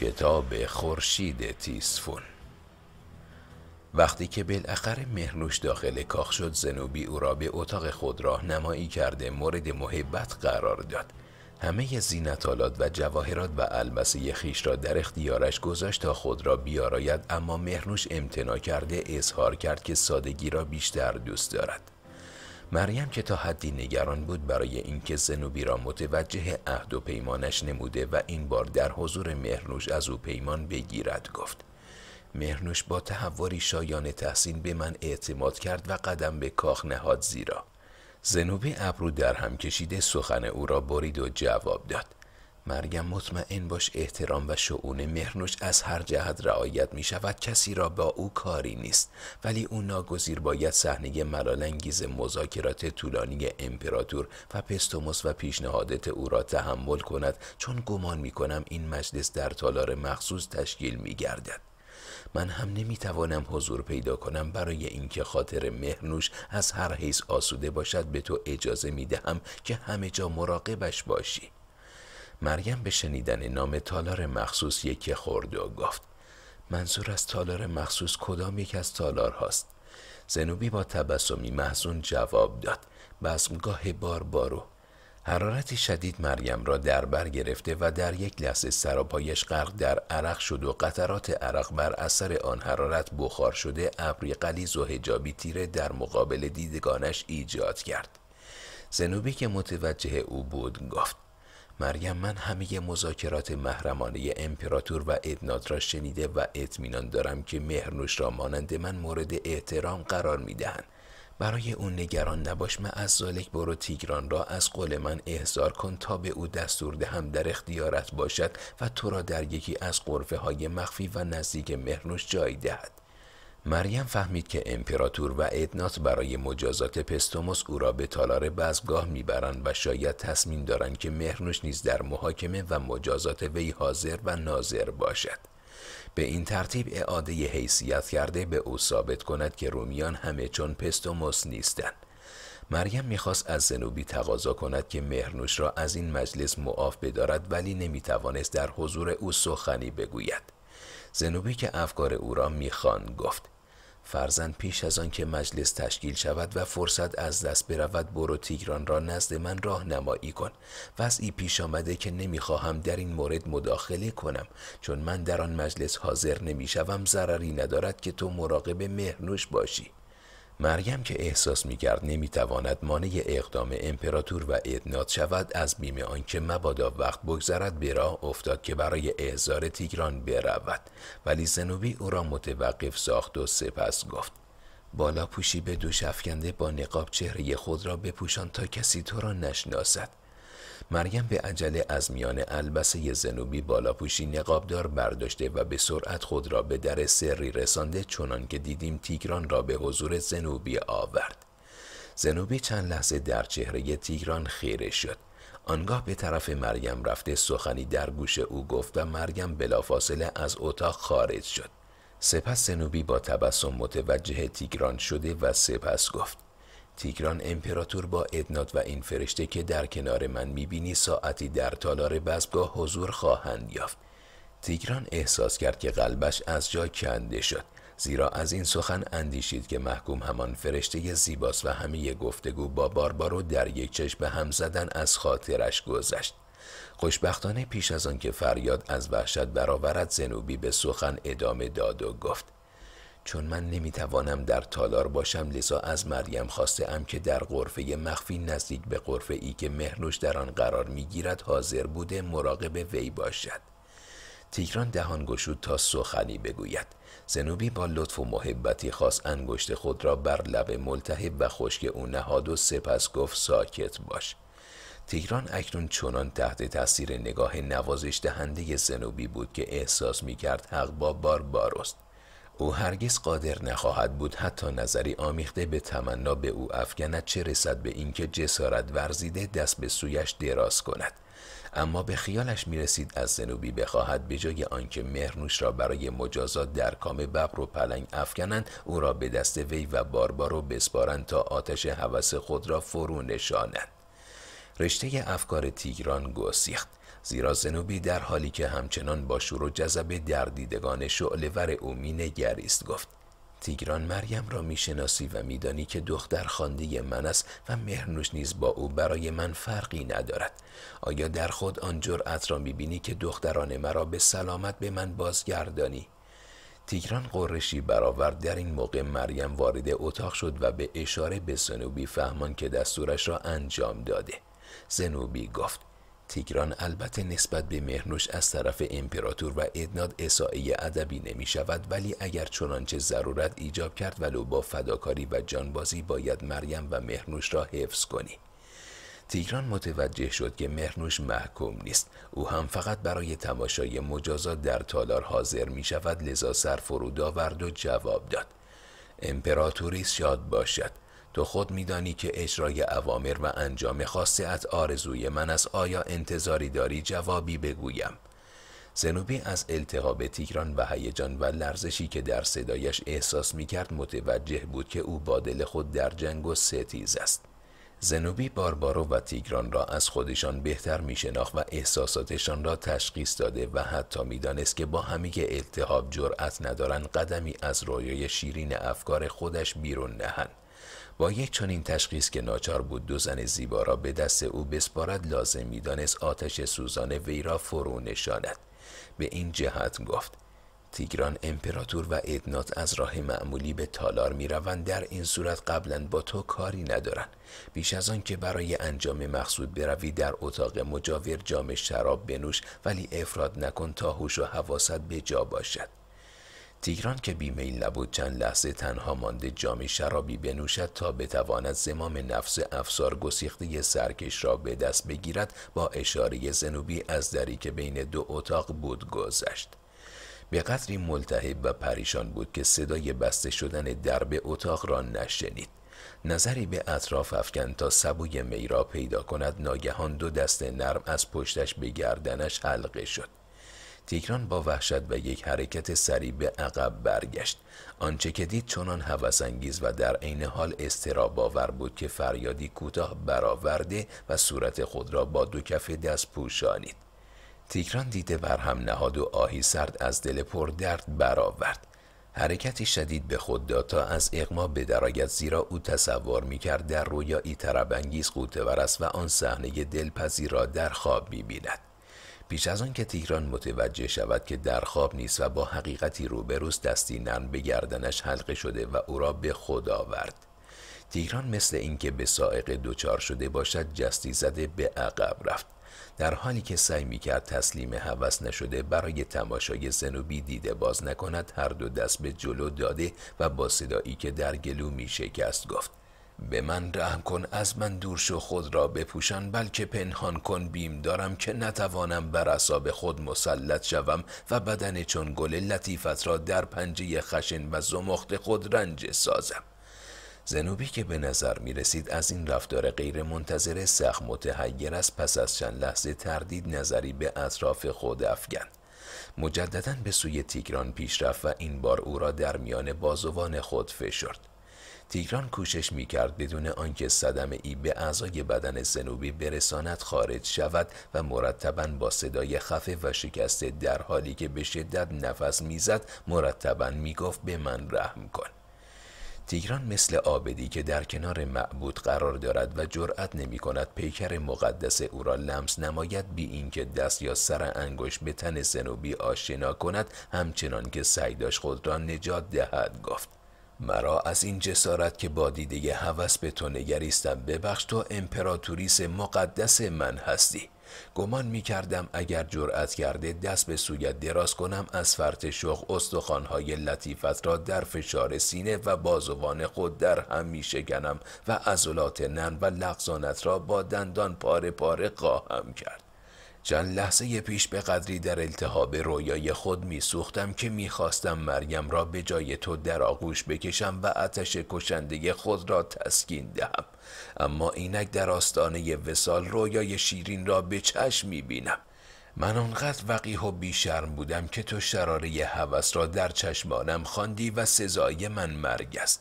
کتاب خورشید تیسفون وقتی که بالاخره مهرنوش داخل کاخ شد زنوبی او را به اتاق خود راهنمایی کرده مورد محبت قرار داد همه زینتالات و جواهرات و البسه خیش را در اختیارش گذاشت تا خود را بیاراید اما مهرنوش امتنا کرده اظهار کرد که سادگی را بیشتر دوست دارد مریم که تا حدی نگران بود برای اینکه زنوبی را متوجه عهد و پیمانش نموده و این بار در حضور مهرنوش از او پیمان بگیرد گفت مهرنوش با تحوری شایان تحسین به من اعتماد کرد و قدم به کاخ نهاد زیرا زنوبی ابرو در هم کشیده سخن او را برید و جواب داد مرگم مطمئن باش احترام و شعون مهرنوش از هر جهت رعایت می شود کسی را با او کاری نیست ولی او ناگزیر باید صحنه ملالانگیز مذاکرات طولانی امپراتور و پستوموس و پیشنهادات او را تحمل کند چون گمان می کنم این مجلس در تالار مخصوص تشکیل می گردد. من هم نمیتوانم حضور پیدا کنم برای اینکه خاطر مهرنوش از هر حیث آسوده باشد به تو اجازه می دهم که همه جا مراقبش باشی مریم به شنیدن نام تالار مخصوص یکی خورد و گفت منظور از تالار مخصوص کدام یک از تالار هاست زنوبی با تبسمی محزون جواب داد بزمگاه بارو حرارتی شدید مریم را در بر گرفته و در یک لحظه پایش غرق در عرق شد و قطرات عرق بر اثر آن حرارت بخار شده ابری قلیز و هجابی تیره در مقابل دیدگانش ایجاد کرد زنوبی که متوجه او بود گفت مریم من همه مذاکرات محرمانه امپراتور و ادنات را شنیده و اطمینان دارم که مهرنوش را مانند من مورد احترام قرار میدهند برای اون نگران نباش من از ظالک برو تیگران را از قول من احضار کن تا به او دستور دهم در اختیارت باشد و تو را در یکی از قرفه های مخفی و نزدیک مهرنوش جای دهد مریم فهمید که امپراتور و ادنات برای مجازات پستوموس او را به تالار بزگاه میبرند و شاید تصمیم دارند که مهرنوش نیز در محاکمه و مجازات وی حاضر و ناظر باشد به این ترتیب اعاده حیثیت کرده به او ثابت کند که رومیان همه چون پستوموس نیستند مریم میخواست از زنوبی تقاضا کند که مهرنوش را از این مجلس معاف بدارد ولی نمیتوانست در حضور او سخنی بگوید زنوبی که افکار او را میخوان گفت فرزند پیش از آن که مجلس تشکیل شود و فرصت از دست برود برو تیگران را نزد من راهنمایی کن وضعی پیش آمده که نمیخواهم در این مورد مداخله کنم چون من در آن مجلس حاضر نمیشوم ضرری ندارد که تو مراقب مهنوش باشی مریم که احساس می کرد نمی تواند مانع اقدام امپراتور و ادناد شود از بیم آنکه مبادا وقت بگذرد به راه افتاد که برای احضار تیگران برود ولی زنوبی او را متوقف ساخت و سپس گفت بالا پوشی به دوشفکنده با نقاب چهره خود را بپوشان تا کسی تو را نشناسد مریم به عجله از میان البسه زنوبی بالا بالاپوشی نقابدار برداشته و به سرعت خود را به در سری رسانده چنان که دیدیم تیگران را به حضور زنوبی آورد. زنوبی چند لحظه در چهره تیگران خیره شد. آنگاه به طرف مریم رفته سخنی در گوش او گفت و مریم بلافاصله از اتاق خارج شد. سپس زنوبی با تبسم متوجه تیگران شده و سپس گفت تیگران امپراتور با ادنات و این فرشته که در کنار من میبینی ساعتی در تالار بسگاه حضور خواهند یافت تیگران احساس کرد که قلبش از جا کنده شد زیرا از این سخن اندیشید که محکوم همان فرشته زیباس و همه گفتگو با باربارو در یک چشم به هم زدن از خاطرش گذشت خوشبختانه پیش از آن که فریاد از وحشت برآورد زنوبی به سخن ادامه داد و گفت چون من نمیتوانم در تالار باشم لذا از مریم خواسته ام که در قرفه مخفی نزدیک به قرفه ای که مهنوش در آن قرار میگیرد حاضر بوده مراقب وی باشد تیکران دهان گشود تا سخنی بگوید زنوبی با لطف و محبتی خاص انگشت خود را بر لب ملتهب و خشک او نهاد و سپس گفت ساکت باش تیگران اکنون چنان تحت تاثیر نگاه نوازش دهنده زنوبی بود که احساس میکرد کرد حق با بار باروست او هرگز قادر نخواهد بود حتی نظری آمیخته به تمنا به او افکند چه رسد به اینکه جسارت ورزیده دست به سویش دراز کند اما به خیالش میرسید از زنوبی بخواهد به جای آنکه مهرنوش را برای مجازات در کام ببر و پلنگ افکنند او را به دست وی و باربارو بسپارند تا آتش هوس خود را فرو نشانند رشته افکار تیگران گسیخت زیرا زنوبی در حالی که همچنان با شور و جذبه در دیدگان شعلور او گریست گفت تیگران مریم را میشناسی و میدانی که دختر خانده من است و مهرنوش نیز با او برای من فرقی ندارد آیا در خود آن جرأت را میبینی که دختران مرا به سلامت به من بازگردانی تیگران قرشی برآورد در این موقع مریم وارد اتاق شد و به اشاره به زنوبی فهمان که دستورش را انجام داده زنوبی گفت تیگران البته نسبت به مهرنوش از طرف امپراتور و ادناد اصاعی ادبی نمی شود ولی اگر چنانچه ضرورت ایجاب کرد ولو با فداکاری و جانبازی باید مریم و مهرنوش را حفظ کنی تیگران متوجه شد که مهرنوش محکوم نیست او هم فقط برای تماشای مجازات در تالار حاضر می شود لذا سر آورد و جواب داد امپراتوریس شاد باشد تو خود میدانی که اجرای اوامر و انجام خاصیت آرزوی من از آیا انتظاری داری جوابی بگویم زنوبی از التهاب تیگران و هیجان و لرزشی که در صدایش احساس می کرد متوجه بود که او با دل خود در جنگ و ستیز است. زنوبی باربارو و تیگران را از خودشان بهتر می شناخ و احساساتشان را تشخیص داده و حتی میدانست که با همی که التهاب جرأت ندارند قدمی از رویای شیرین افکار خودش بیرون نهند. با یک چنین تشخیص که ناچار بود دو زن زیبا را به دست او بسپارد لازم میدانست آتش سوزان وی را فرو نشاند به این جهت گفت تیگران امپراتور و ادنات از راه معمولی به تالار می روند در این صورت قبلا با تو کاری ندارند بیش از آن که برای انجام مقصود بروی در اتاق مجاور جام شراب بنوش ولی افراد نکن تا هوش و حواست به جا باشد تیگران که بیمیل نبود چند لحظه تنها مانده جامی شرابی بنوشد تا بتواند زمام نفس افسار گسیخته سرکش را به دست بگیرد با اشاره زنوبی از دری که بین دو اتاق بود گذشت به قدری ملتهب و پریشان بود که صدای بسته شدن درب اتاق را نشنید نظری به اطراف افکن تا سبوی می را پیدا کند ناگهان دو دست نرم از پشتش به گردنش حلقه شد تیکران با وحشت و یک حرکت سریع به عقب برگشت آنچه که دید چنان هوسانگیز و در عین حال استراباور بود که فریادی کوتاه برآورده و صورت خود را با دو کف دست پوشانید تیکران دیده بر هم نهاد و آهی سرد از دل پر درد برآورد حرکتی شدید به خود داد تا از اقما بدرآید زیرا او تصور میکرد در رویایی طربانگیز قوتهور است و آن صحنه دلپذیر را در خواب میبیند پیش از آن که تهران متوجه شود که در خواب نیست و با حقیقتی روبروست دستی نرم به گردنش حلقه شده و او را به خود آورد تیران مثل اینکه به سائق دوچار شده باشد جستی زده به عقب رفت در حالی که سعی می کرد تسلیم هوس نشده برای تماشای زنوبی دیده باز نکند هر دو دست به جلو داده و با صدایی که در گلو می شکست گفت به من رحم کن از من دور شو خود را بپوشان بلکه پنهان کن بیم دارم که نتوانم بر اصاب خود مسلط شوم و بدن چون گل لطیفت را در پنجه خشن و زمخت خود رنج سازم زنوبی که به نظر می رسید از این رفتار غیر منتظر سخت متحیر است پس از چند لحظه تردید نظری به اطراف خود افگن مجددا به سوی تیگران پیش رفت و این بار او را در میان بازوان خود فشرد تیگران کوشش میکرد بدون آنکه صدم ای به اعضای بدن زنوبی برساند خارج شود و مرتبا با صدای خفه و شکسته در حالی که به شدت نفس میزد مرتبا میگفت به من رحم کن تیگران مثل آبدی که در کنار معبود قرار دارد و جرأت نمی کند پیکر مقدس او را لمس نماید بی اینکه دست یا سر انگشت به تن زنوبی آشنا کند همچنان که سعی خود را نجات دهد گفت مرا از این جسارت که با دیده هوس به تو نگریستم ببخش تو امپراتوریس مقدس من هستی گمان می کردم اگر جرأت کرده دست به سویت دراز کنم از فرط شوق استخوانهای لطیفت را در فشار سینه و بازوان خود در هم می و عضلات نن و لغزانت را با دندان پاره پاره قاهم کرد چند لحظه پیش به قدری در التهاب رویای خود میسوختم که میخواستم مریم را به جای تو در آغوش بکشم و آتش کشنده خود را تسکین دهم اما اینک در آستانه وسال رویای شیرین را به چشم بینم من آنقدر وقیح و بیشرم بودم که تو شراره هوس را در چشمانم خواندی و سزای من مرگ است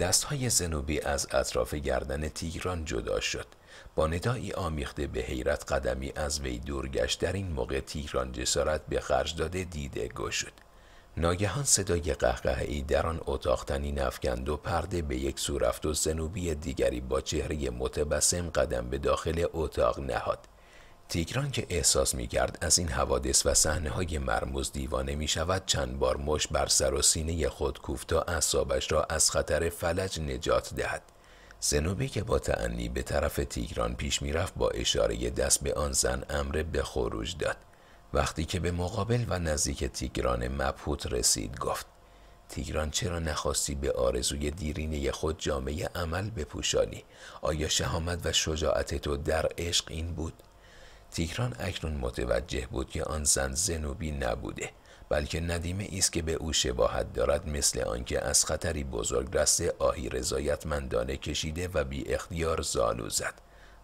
دستهای زنوبی از اطراف گردن تیگران جدا شد با ندایی آمیخته به حیرت قدمی از وی دورگشت در این موقع تیران جسارت به خرج داده دیده گو ناگهان صدای قهقه ای در آن اتاق تنی نفکند و پرده به یک سو رفت و زنوبی دیگری با چهره متبسم قدم به داخل اتاق نهاد تیکران که احساس می کرد از این حوادث و صحنه های مرموز دیوانه می شود چند بار مش بر سر و سینه خود کوفت تا را از خطر فلج نجات دهد زنوبی که با تعنی به طرف تیگران پیش میرفت با اشاره دست به آن زن امر به خروج داد وقتی که به مقابل و نزدیک تیگران مبهوت رسید گفت تیگران چرا نخواستی به آرزوی دیرینه خود جامعه عمل بپوشانی آیا شهامت و شجاعت تو در عشق این بود تیگران اکنون متوجه بود که آن زن زنوبی نبوده بلکه ندیمه است که به او شباهت دارد مثل آنکه از خطری بزرگ دست آهی رضایتمندانه کشیده و بی اختیار زانو زد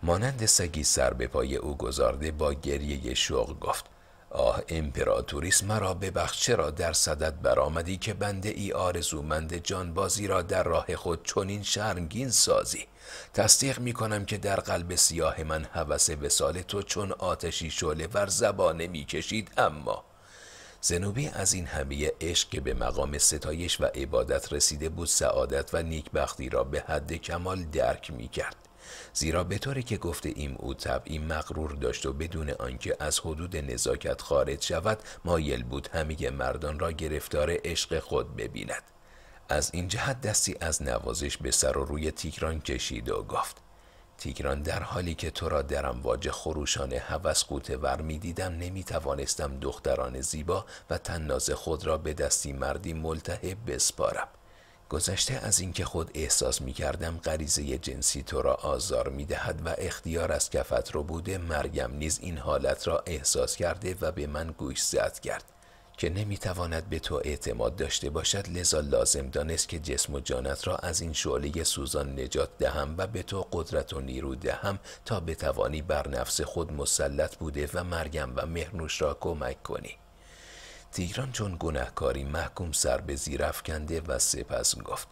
مانند سگی سر به پای او گذارده با گریه شوق گفت آه امپراتوریس مرا ببخش چرا در صدد برآمدی که بنده ای آرزومند جانبازی را در راه خود چنین شرمگین سازی تصدیق می کنم که در قلب سیاه من هوس وسال تو چون آتشی شعله ور زبانه می کشید اما زنوبی از این همه عشق که به مقام ستایش و عبادت رسیده بود سعادت و نیکبختی را به حد کمال درک می کرد. زیرا به طوری که گفته ایم او طبعی مغرور داشت و بدون آنکه از حدود نزاکت خارج شود مایل بود همه مردان را گرفتار عشق خود ببیند از این جهت دستی از نوازش به سر و روی تیکران کشید و گفت تیگران در حالی که تو را در امواج خروشان هوس قوطه ور می دیدم نمی توانستم دختران زیبا و تناز خود را به دستی مردی ملتهب بسپارم گذشته از اینکه خود احساس می کردم غریزه جنسی تو را آزار می دهد و اختیار از کفت رو بوده مرگم نیز این حالت را احساس کرده و به من گوش زد کرد که نمیتواند به تو اعتماد داشته باشد لذا لازم دانست که جسم و جانت را از این شعله سوزان نجات دهم و به تو قدرت و نیرو دهم تا بتوانی بر نفس خود مسلط بوده و مرگم و مهنوش را کمک کنی تیگران چون گناهکاری محکوم سر به زیر و سپس گفت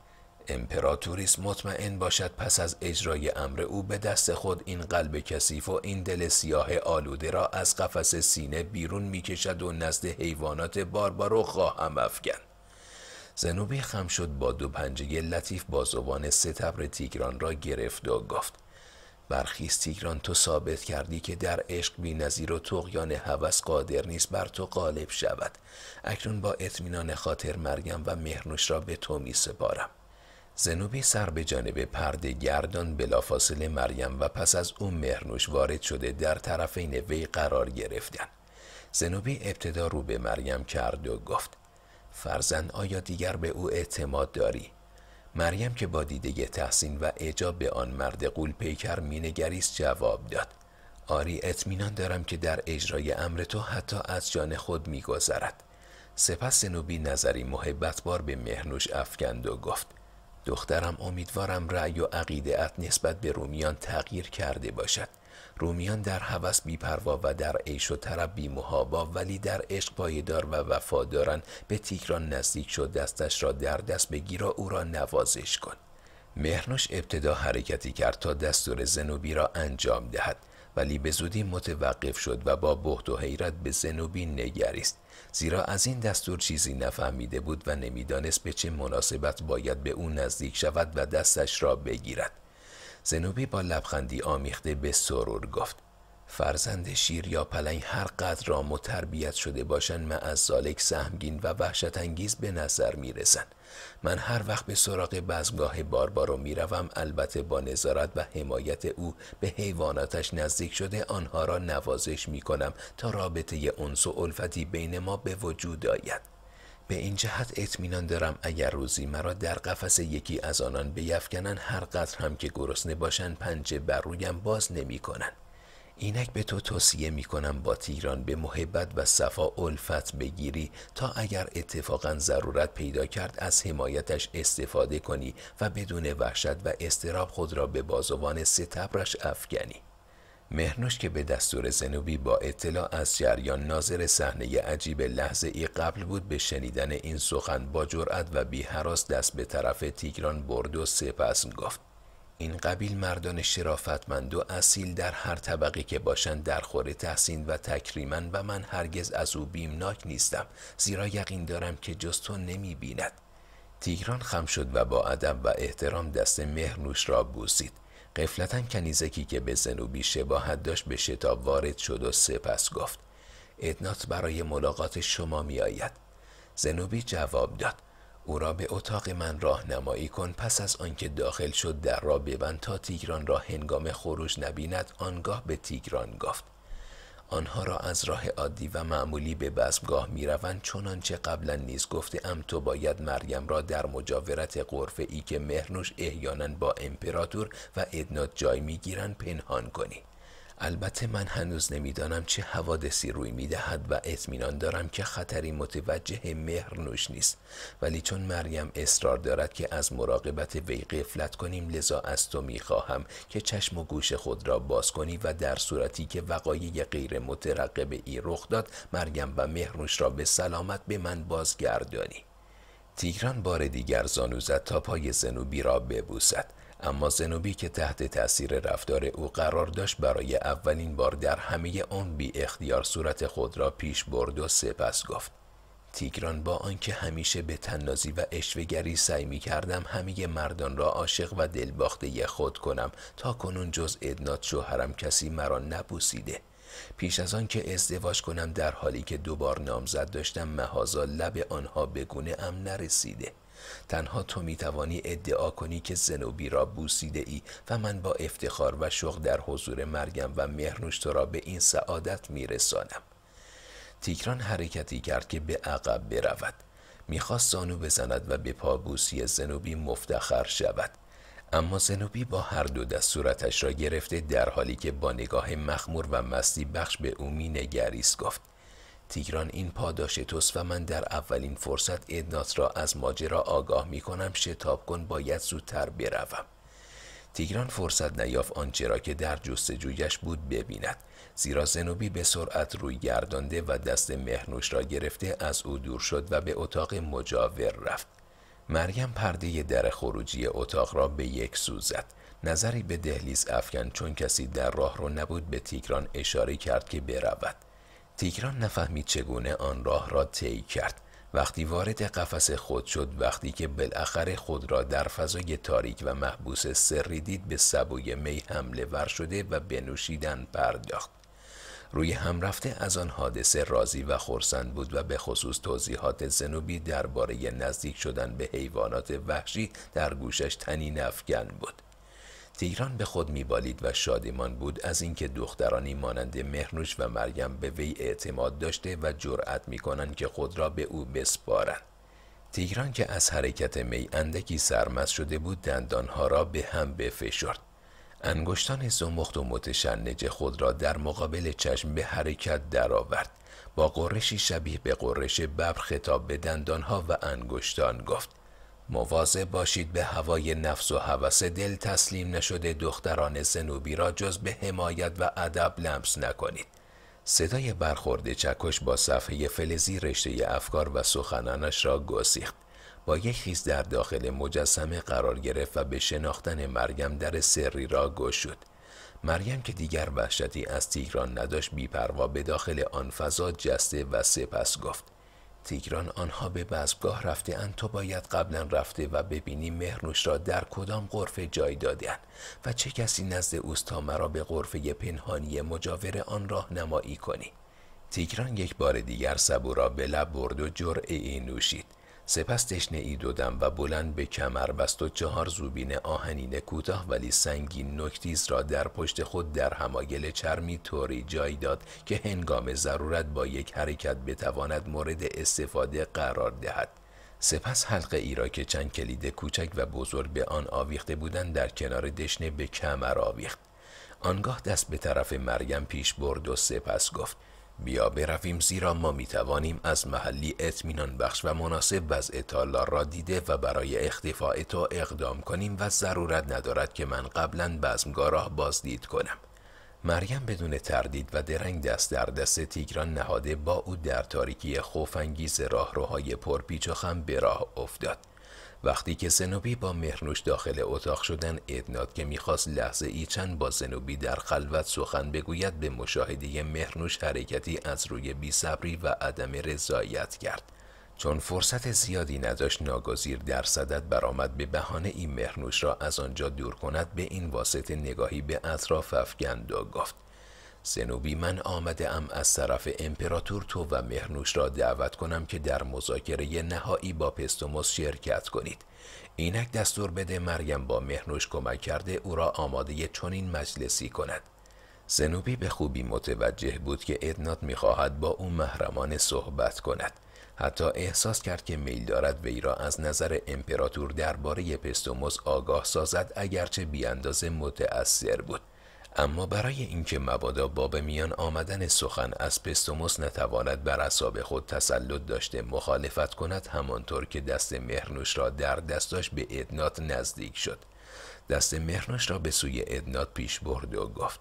امپراتوریس مطمئن باشد پس از اجرای امر او به دست خود این قلب کثیف و این دل سیاه آلوده را از قفس سینه بیرون میکشد و نزد حیوانات باربارو خواهم افکن زنوبی خم شد با دو پنجه لطیف با زبان ستبر تیگران را گرفت و گفت برخیز تیگران تو ثابت کردی که در عشق بی نظیر و تقیان هوس قادر نیست بر تو غالب شود اکنون با اطمینان خاطر مرگم و مهرنوش را به تو می سپارم زنوبی سر به جانب پرده گردان بلافاصله مریم و پس از او مهرنوش وارد شده در طرفین وی قرار گرفتند. زنوبی ابتدا رو به مریم کرد و گفت فرزن آیا دیگر به او اعتماد داری؟ مریم که با دیده تحسین و اجاب به آن مرد قول پیکر مینگریست جواب داد آری اطمینان دارم که در اجرای امر تو حتی از جان خود میگذرد سپس زنوبی نظری بار به مهنوش افکند و گفت دخترم امیدوارم رأی و عقیدت نسبت به رومیان تغییر کرده باشد رومیان در هوس بیپروا و در عیش و طرب محابا ولی در عشق پایدار و وفادارن به تیکران نزدیک شد دستش را در دست بگیر و او را نوازش کن مهرنوش ابتدا حرکتی کرد تا دستور زنوبی را انجام دهد ولی به زودی متوقف شد و با بحت و حیرت به زنوبی نگریست زیرا از این دستور چیزی نفهمیده بود و نمیدانست به چه مناسبت باید به او نزدیک شود و دستش را بگیرد زنوبی با لبخندی آمیخته به سرور گفت فرزند شیر یا پلنگ هر قدر را متربیت شده باشند سالک سهمگین و وحشت انگیز به نظر می رسند من هر وقت به سراغ بزمگاه باربارو میروم البته با نظارت و حمایت او به حیواناتش نزدیک شده آنها را نوازش می کنم تا رابطه انس و الفتی بین ما به وجود آید به این جهت اطمینان دارم اگر روزی مرا در قفس یکی از آنان بیفکنن هر قدر هم که گرسنه باشن پنجه بر رویم باز نمی کنن. اینک به تو توصیه می کنم با تیران به محبت و صفا الفت بگیری تا اگر اتفاقا ضرورت پیدا کرد از حمایتش استفاده کنی و بدون وحشت و استراب خود را به بازوان ستبرش افکنی مهرنوش که به دستور زنوبی با اطلاع از جریان ناظر صحنه عجیب لحظه ای قبل بود به شنیدن این سخن با جرأت و بی‌هراس دست به طرف تیگران برد و سپس گفت این قبیل مردان شرافتمند و اصیل در هر طبقه که باشند در خور تحسین و تکریمن و من هرگز از او بیمناک نیستم زیرا یقین دارم که جز تو نمی بیند. تیگران خم شد و با ادب و احترام دست مهرنوش را بوسید قفلتا کنیزکی که به زنوبی شباهت داشت به شتاب وارد شد و سپس گفت ادنات برای ملاقات شما می آید زنوبی جواب داد او را به اتاق من راهنمایی کن پس از آنکه داخل شد در را ببند تا تیگران را هنگام خروج نبیند آنگاه به تیگران گفت آنها را از راه عادی و معمولی به بزمگاه می روند چنانچه قبلا نیز گفته ام تو باید مریم را در مجاورت قرفه ای که مهرنوش احیانا با امپراتور و ادنات جای می پنهان کنی البته من هنوز نمیدانم چه حوادثی روی میدهد و اطمینان دارم که خطری متوجه مهرنوش نیست ولی چون مریم اصرار دارد که از مراقبت وی قفلت کنیم لذا از تو میخواهم که چشم و گوش خود را باز کنی و در صورتی که وقایع غیر مترقب ای رخ داد مریم و مهرنوش را به سلامت به من بازگردانی تیگران بار دیگر زانو زد تا پای زنوبی را ببوسد اما زنوبی که تحت تاثیر رفتار او قرار داشت برای اولین بار در همه آن بی اختیار صورت خود را پیش برد و سپس گفت تیگران با آنکه همیشه به تنازی و اشوگری سعی می کردم همه مردان را عاشق و دلباخته خود کنم تا کنون جز ادنات شوهرم کسی مرا نبوسیده پیش از آن که ازدواج کنم در حالی که دوبار نامزد داشتم مهازا لب آنها بگونه ام نرسیده تنها تو می توانی ادعا کنی که زنوبی را بوسیده ای و من با افتخار و شوق در حضور مرگم و مهرنوش تو را به این سعادت می رسانم. تیکران حرکتی کرد که به عقب برود میخواست زانو بزند و به پابوسی زنوبی مفتخر شود اما زنوبی با هر دو دست صورتش را گرفته در حالی که با نگاه مخمور و مستی بخش به او نگریست گفت تیگران این پاداش توست و من در اولین فرصت ادنات را از ماجرا آگاه می کنم شتاب کن باید زودتر بروم تیگران فرصت نیافت آنچه را که در جستجویش بود ببیند زیرا زنوبی به سرعت روی گردانده و دست مهنوش را گرفته از او دور شد و به اتاق مجاور رفت مریم پرده در خروجی اتاق را به یک سو زد نظری به دهلیز افکن چون کسی در راه رو نبود به تیگران اشاره کرد که برود تیگران نفهمید چگونه آن راه را طی کرد وقتی وارد قفس خود شد وقتی که بالاخره خود را در فضای تاریک و محبوس سری دید به سبوی می حمله ور شده و بنوشیدن پرداخت روی هم رفته از آن حادثه راضی و خرسند بود و به خصوص توضیحات زنوبی درباره نزدیک شدن به حیوانات وحشی در گوشش تنی نفکن بود تیران به خود میبالید و شادمان بود از اینکه دخترانی مانند مهرنوش و مریم به وی اعتماد داشته و جرأت میکنند که خود را به او بسپارند تیران که از حرکت می اندکی سرمز شده بود دندانها را به هم بفشرد انگشتان زمخت و متشنج خود را در مقابل چشم به حرکت درآورد با قرشی شبیه به قرش ببر خطاب به دندانها و انگشتان گفت مواظب باشید به هوای نفس و هوس دل تسلیم نشده دختران زنوبی را جز به حمایت و ادب لمس نکنید. صدای برخورد چکش با صفحه فلزی رشته افکار و سخنانش را گسیخت. با یک خیز در داخل مجسمه قرار گرفت و به شناختن مریم در سری را گشود. مریم که دیگر وحشتی از تیگران نداشت بیپروا به داخل آن فضا جسته و سپس گفت تیگران آنها به بزگاه رفته اند تو باید قبلا رفته و ببینی مهرنوش را در کدام غرفه جای دادند و چه کسی نزد اوست مرا به غرفه پنهانی مجاور آن نمایی کنی تیگران یک بار دیگر سبو را به لب برد و جرعه نوشید سپس دشنه ای دودم و بلند به کمر بست و چهار زوبین آهنین کوتاه ولی سنگین نکتیز را در پشت خود در همایل چرمی طوری جای داد که هنگام ضرورت با یک حرکت بتواند مورد استفاده قرار دهد. سپس حلقه ای را که چند کلید کوچک و بزرگ به آن آویخته بودند در کنار دشنه به کمر آویخت. آنگاه دست به طرف مریم پیش برد و سپس گفت بیا برویم زیرا ما می توانیم از محلی اطمینان بخش و مناسب وضع تالار را دیده و برای اختفاع تو اقدام کنیم و ضرورت ندارد که من قبلا بزمگاه را بازدید کنم مریم بدون تردید و درنگ دست در دست تیگران نهاده با او در تاریکی خوفانگیز راهروهای پرپیچ و خم به راه افتاد وقتی که زنوبی با مهرنوش داخل اتاق شدن ادناد که میخواست لحظه ای چند با زنوبی در خلوت سخن بگوید به مشاهده مهرنوش حرکتی از روی بیصبری و عدم رضایت کرد چون فرصت زیادی نداشت ناگزیر در صدد برآمد به بهانه این مهرنوش را از آنجا دور کند به این واسطه نگاهی به اطراف افکند و گفت زنوبی من آمده ام از طرف امپراتور تو و مهرنوش را دعوت کنم که در مذاکره نهایی با پستوموس شرکت کنید اینک دستور بده مریم با مهرنوش کمک کرده او را آماده چنین مجلسی کند زنوبی به خوبی متوجه بود که ادنات میخواهد با او محرمانه صحبت کند حتی احساس کرد که میل دارد وی را از نظر امپراتور درباره پستوموس آگاه سازد اگرچه بیاندازه متأثر بود اما برای اینکه مبادا باب میان آمدن سخن از پستوموس نتواند بر اصاب خود تسلط داشته مخالفت کند همانطور که دست مهرنوش را در دستاش به ادنات نزدیک شد دست مهرنوش را به سوی ادنات پیش برد و گفت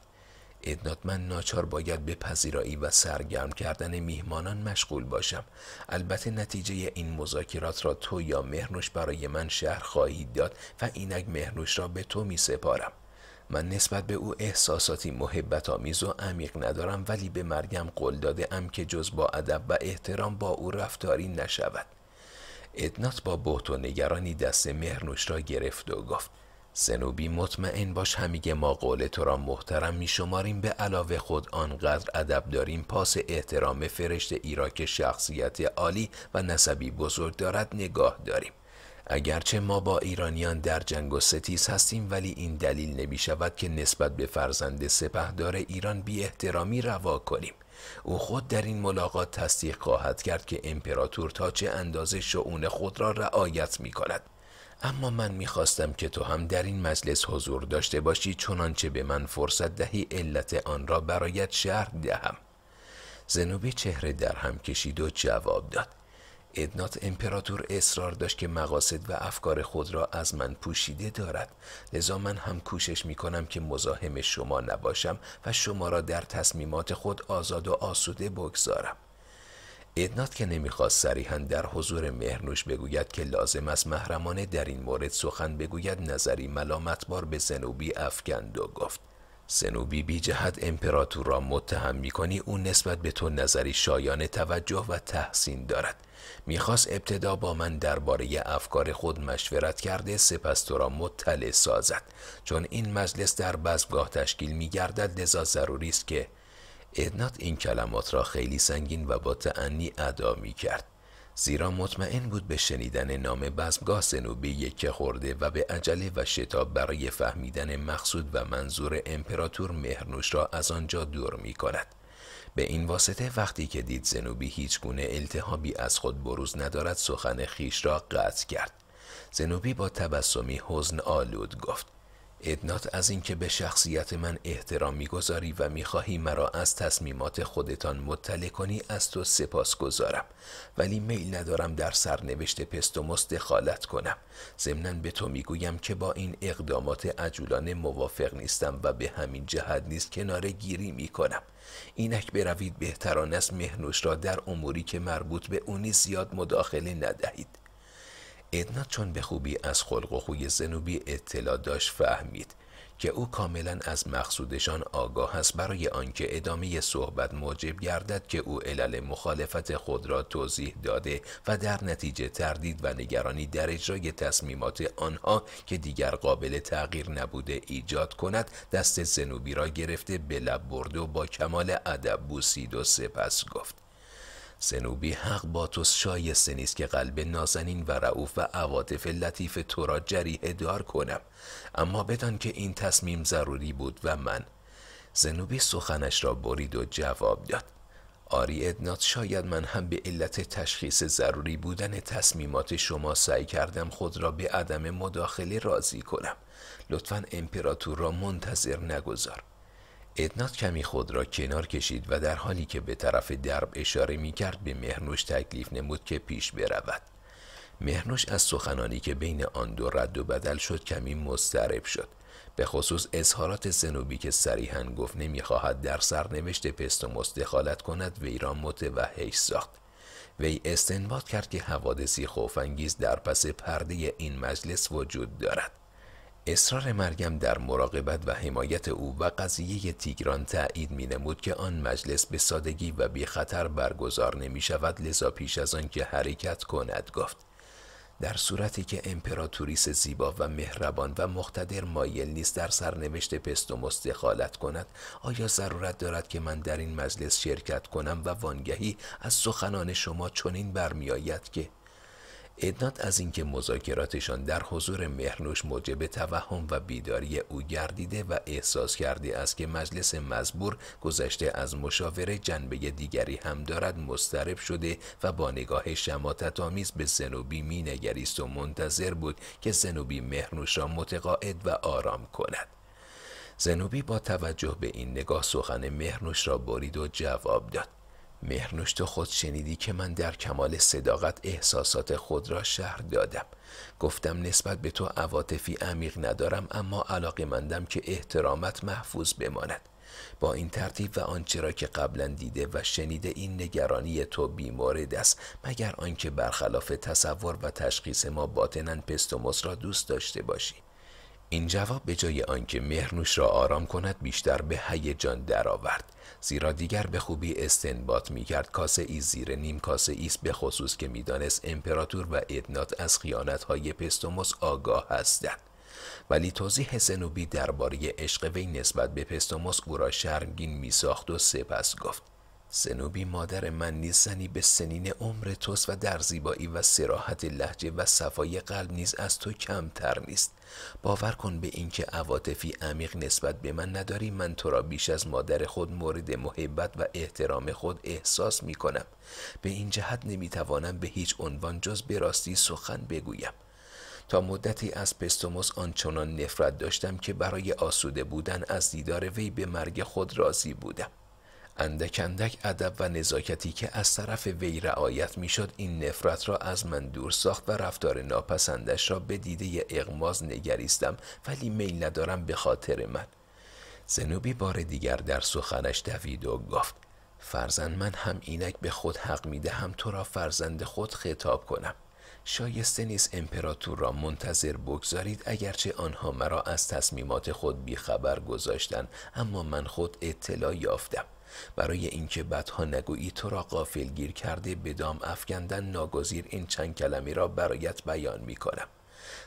ادنات من ناچار باید به پذیرایی و سرگرم کردن میهمانان مشغول باشم البته نتیجه این مذاکرات را تو یا مهرنوش برای من شهر خواهید داد و اینک مهرنوش را به تو می سپارم من نسبت به او احساساتی محبت آمیز و عمیق ندارم ولی به مریم قول داده ام که جز با ادب و احترام با او رفتاری نشود ادنات با بهت و نگرانی دست مهرنوش را گرفت و گفت زنوبی مطمئن باش همیگه ما قول تو را محترم می شماریم به علاوه خود آنقدر ادب داریم پاس احترام فرشت ایراک شخصیت عالی و نسبی بزرگ دارد نگاه داریم اگرچه ما با ایرانیان در جنگ و ستیز هستیم ولی این دلیل نمی شود که نسبت به فرزند سپهدار ایران بی احترامی روا کنیم او خود در این ملاقات تصدیق خواهد کرد که امپراتور تا چه اندازه شعون خود را رعایت می کند اما من خواستم که تو هم در این مجلس حضور داشته باشی چنانچه به من فرصت دهی علت آن را برایت شهر دهم زنوبی چهره در هم کشید و جواب داد ادنات امپراتور اصرار داشت که مقاصد و افکار خود را از من پوشیده دارد لذا من هم کوشش می کنم که مزاحم شما نباشم و شما را در تصمیمات خود آزاد و آسوده بگذارم ادنات که نمیخواست صریحا در حضور مهرنوش بگوید که لازم است محرمانه در این مورد سخن بگوید نظری ملامتبار به زنوبی افکند و گفت سنوبی بی جهت امپراتور را متهم می کنی او نسبت به تو نظری شایان توجه و تحسین دارد میخواست ابتدا با من درباره افکار خود مشورت کرده سپس تو را مطلع سازد چون این مجلس در بزمگاه تشکیل میگردد لذا ضروری است که ادنات این کلمات را خیلی سنگین و با تعنی ادا میکرد. زیرا مطمئن بود به شنیدن نام بزمگاه سنوبی یک خورده و به عجله و شتاب برای فهمیدن مقصود و منظور امپراتور مهرنوش را از آنجا دور می کند. به این واسطه وقتی که دید زنوبی هیچ گونه التهابی از خود بروز ندارد سخن خیش را قطع کرد زنوبی با تبسمی حزن آلود گفت ادنات از اینکه به شخصیت من احترام میگذاری و میخواهی مرا از تصمیمات خودتان مطلع کنی از تو سپاس گذارم ولی میل ندارم در سرنوشت پستوموس دخالت کنم ضمنا به تو میگویم که با این اقدامات عجولانه موافق نیستم و به همین جهت نیست کنار گیری میکنم اینک بروید بهتران است مهنوش را در اموری که مربوط به او زیاد مداخله ندهید ادنا چون به خوبی از خلق و خوی زنوبی اطلاع داشت فهمید که او کاملا از مقصودشان آگاه است برای آنکه ادامه صحبت موجب گردد که او علل مخالفت خود را توضیح داده و در نتیجه تردید و نگرانی در اجرای تصمیمات آنها که دیگر قابل تغییر نبوده ایجاد کند دست زنوبی را گرفته به لب برد و با کمال ادب بوسید و سپس گفت زنوبی حق با تو شایسته نیست که قلب نازنین و رعوف و عواطف لطیف تو را جریه دار کنم اما بدان که این تصمیم ضروری بود و من زنوبی سخنش را برید و جواب داد آری ادنات شاید من هم به علت تشخیص ضروری بودن تصمیمات شما سعی کردم خود را به عدم مداخله راضی کنم لطفا امپراتور را منتظر نگذار ادنات کمی خود را کنار کشید و در حالی که به طرف درب اشاره می کرد به مهرنوش تکلیف نمود که پیش برود. مهرنوش از سخنانی که بین آن دو رد و بدل شد کمی مضطرب شد. به خصوص اظهارات زنوبی که صریحا گفت نمیخواهد در سرنوشت و دخالت کند وی را متوحش ساخت. وی استنباد کرد که حوادثی خوفانگیز در پس پرده این مجلس وجود دارد. اصرار مریم در مراقبت و حمایت او و قضیه تیگران تایید می نمود که آن مجلس به سادگی و بی خطر برگزار نمی شود لذا پیش از آن که حرکت کند گفت در صورتی که امپراتوریس زیبا و مهربان و مقتدر مایل نیست در سرنوشت و مستخالت کند آیا ضرورت دارد که من در این مجلس شرکت کنم و وانگهی از سخنان شما چنین برمیآید که ادنات از اینکه مذاکراتشان در حضور مهرنوش موجب توهم و بیداری او گردیده و احساس کرده است که مجلس مزبور گذشته از مشاوره جنبه دیگری هم دارد مسترب شده و با نگاه شماتتامیز به زنوبی مینگریست و منتظر بود که زنوبی مهرنوش را متقاعد و آرام کند زنوبی با توجه به این نگاه سخن مهرنوش را برید و جواب داد مهرنوش تو خود شنیدی که من در کمال صداقت احساسات خود را شهر دادم گفتم نسبت به تو عواطفی عمیق ندارم اما علاقه مندم که احترامت محفوظ بماند با این ترتیب و آنچه را که قبلا دیده و شنیده این نگرانی تو بیمورد است مگر آنکه برخلاف تصور و تشخیص ما باطنا پستوموس را دوست داشته باشی این جواب به جای آنکه مهرنوش را آرام کند بیشتر به هیجان درآورد زیرا دیگر به خوبی استنباط می کرد کاسه ای زیر نیم کاسه ایست به خصوص که میدانست امپراتور و ادنات از خیانت های پستوموس آگاه هستند ولی توضیح سنوبی درباره عشق وی نسبت به پستوموس او را شرمگین ساخت و سپس گفت زنوبی مادر من نیز زنی به سنین عمر توست و در زیبایی و سراحت لحجه و صفای قلب نیز از تو کمتر نیست باور کن به اینکه عواطفی عمیق نسبت به من نداری من تو را بیش از مادر خود مورد محبت و احترام خود احساس می کنم به این جهت نمی توانم به هیچ عنوان جز به راستی سخن بگویم تا مدتی از پستوموس آنچنان نفرت داشتم که برای آسوده بودن از دیدار وی به مرگ خود راضی بودم اندک ادب و نزاکتی که از طرف وی رعایت میشد این نفرت را از من دور ساخت و رفتار ناپسندش را به دیده اغماز نگریستم ولی میل ندارم به خاطر من زنوبی بار دیگر در سخنش دوید و گفت فرزند من هم اینک به خود حق می دهم تو را فرزند خود خطاب کنم شایسته نیست امپراتور را منتظر بگذارید اگرچه آنها مرا از تصمیمات خود بیخبر گذاشتند اما من خود اطلاع یافتم برای اینکه بدها نگویی تو را گیر کرده به دام افکندن ناگزیر این چند کلمه را برایت بیان می کنم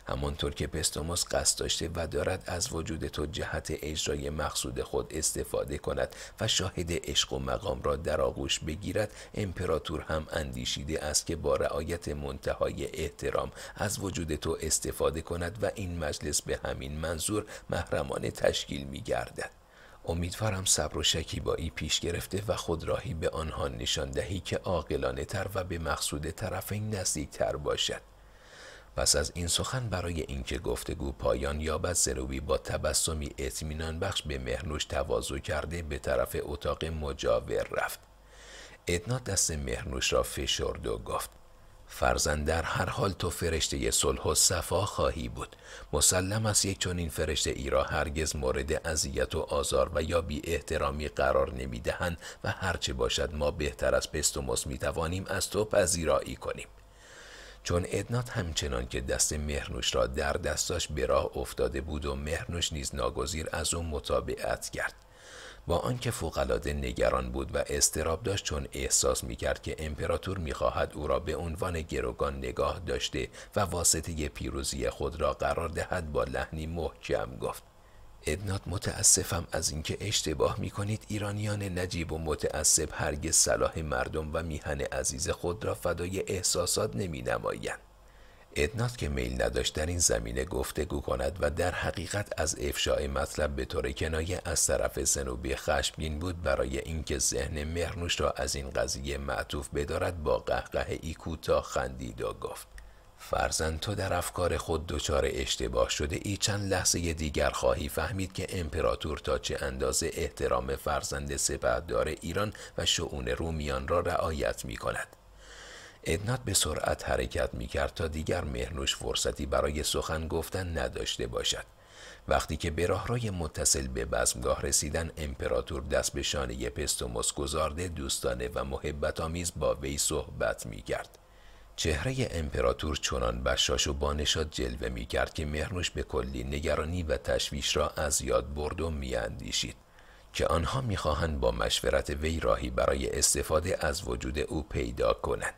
همانطور که پستوموس قصد داشته و دارد از وجود تو جهت اجرای مقصود خود استفاده کند و شاهد عشق و مقام را در آغوش بگیرد امپراتور هم اندیشیده است که با رعایت منتهای احترام از وجود تو استفاده کند و این مجلس به همین منظور محرمانه تشکیل می گردد. امیدوارم صبر و شکیبایی پیش گرفته و خود راهی به آنها نشان دهی که عاقلانه تر و به مقصود طرفین نزدیک تر باشد پس از این سخن برای اینکه گفتگو پایان یابد زروبی با تبسمی اطمینان بخش به مهرنوش تواضع کرده به طرف اتاق مجاور رفت ادنا دست مهرنوش را فشرد و گفت فرزن در هر حال تو فرشته صلح و صفا خواهی بود مسلم است یک چنین فرشته ای را هرگز مورد اذیت و آزار و یا بی احترامی قرار دهند و هرچه باشد ما بهتر از پستوموس می توانیم از تو پذیرایی کنیم چون ادنات همچنان که دست مهرنوش را در دستاش به راه افتاده بود و مهرنوش نیز ناگزیر از او مطابقت کرد با آنکه فوقالعاده نگران بود و استراب داشت چون احساس میکرد که امپراتور میخواهد او را به عنوان گروگان نگاه داشته و واسطه پیروزی خود را قرار دهد با لحنی محکم گفت ادنات متاسفم از اینکه اشتباه می کنید ایرانیان نجیب و متاسب هرگز صلاح مردم و میهن عزیز خود را فدای احساسات نمی نمایند. ادنات که میل نداشت در این زمینه گفتگو کند و در حقیقت از افشای مطلب به طور کنایه از طرف زنوبی خشمگین بود برای اینکه ذهن مهرنوش را از این قضیه معطوف بدارد با قهقه ای کوتاه خندید و گفت فرزن تو در افکار خود دچار اشتباه شده ای چند لحظه دیگر خواهی فهمید که امپراتور تا چه اندازه احترام فرزند سپهدار ایران و شعون رومیان را رعایت می کند. ادنات به سرعت حرکت می کرد تا دیگر مهرنوش فرصتی برای سخن گفتن نداشته باشد. وقتی که به رای متصل به بزمگاه رسیدن امپراتور دست به شانه پستوموس گذارده دوستانه و محبت آمیز با وی صحبت می کرد. چهره امپراتور چنان بشاش و بانشاد جلوه می کرد که مهرنوش به کلی نگرانی و تشویش را از یاد برد و می اندیشید. که آنها خواهند با مشورت وی راهی برای استفاده از وجود او پیدا کنند.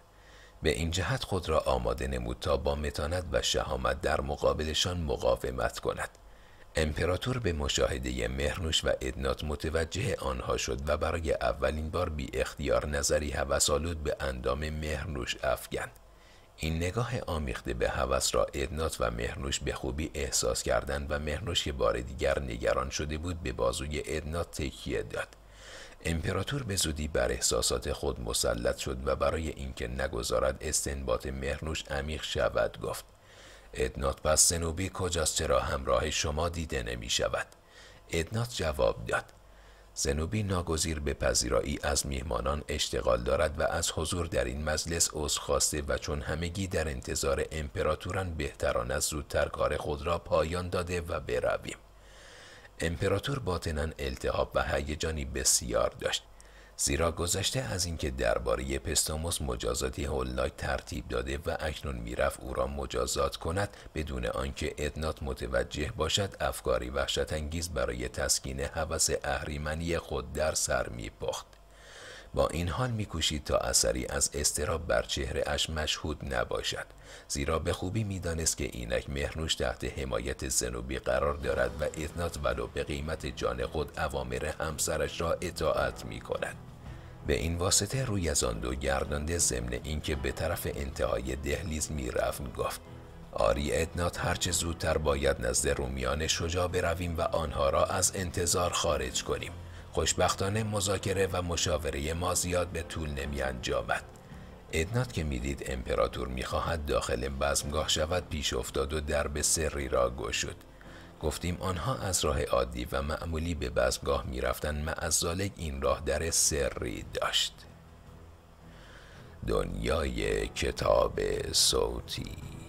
به این جهت خود را آماده نمود تا با متانت و شهامت در مقابلشان مقاومت کند امپراتور به مشاهده مهرنوش و ادنات متوجه آنها شد و برای اولین بار بی اختیار نظری هوسالود به اندام مهرنوش افگن. این نگاه آمیخته به هوس را ادنات و مهرنوش به خوبی احساس کردند و مهرنوش که بار دیگر نگران شده بود به بازوی ادنات تکیه داد امپراتور به زودی بر احساسات خود مسلط شد و برای اینکه نگذارد استنباط مهرنوش عمیق شود گفت ادنات پس سنوبی کجاست چرا همراه شما دیده نمی شود ادنات جواب داد زنوبی ناگزیر به پذیرایی از میهمانان اشتغال دارد و از حضور در این مجلس عضو خواسته و چون همگی در انتظار امپراتوران بهتران از زودتر کار خود را پایان داده و برویم امپراتور باطنا التهاب و هیجانی بسیار داشت زیرا گذشته از اینکه درباره پستاموس مجازاتی هولناک ترتیب داده و اکنون میرفت او را مجازات کند بدون آنکه ادنات متوجه باشد افکاری انگیز برای تسکین هوس اهریمنی خود در سر میپخت با این حال میکوشید تا اثری از استراب بر چهره اش مشهود نباشد زیرا به خوبی میدانست که اینک مهرنوش تحت حمایت زنوبی قرار دارد و اثنات ولو به قیمت جان خود اوامر همسرش را اطاعت می کند. به این واسطه روی از آن دو گردانده ضمن اینکه به طرف انتهای دهلیز میرفت گفت آری ادنات هرچه زودتر باید نزد رومیان شجاع برویم و آنها را از انتظار خارج کنیم خوشبختانه مذاکره و مشاوره ما زیاد به طول نمی انجامد. ادنات که میدید امپراتور میخواهد داخل بزمگاه شود پیش افتاد و درب سری را گشود گفتیم آنها از راه عادی و معمولی به بزمگاه میرفتند معزالک این راه در سری داشت دنیای کتاب صوتی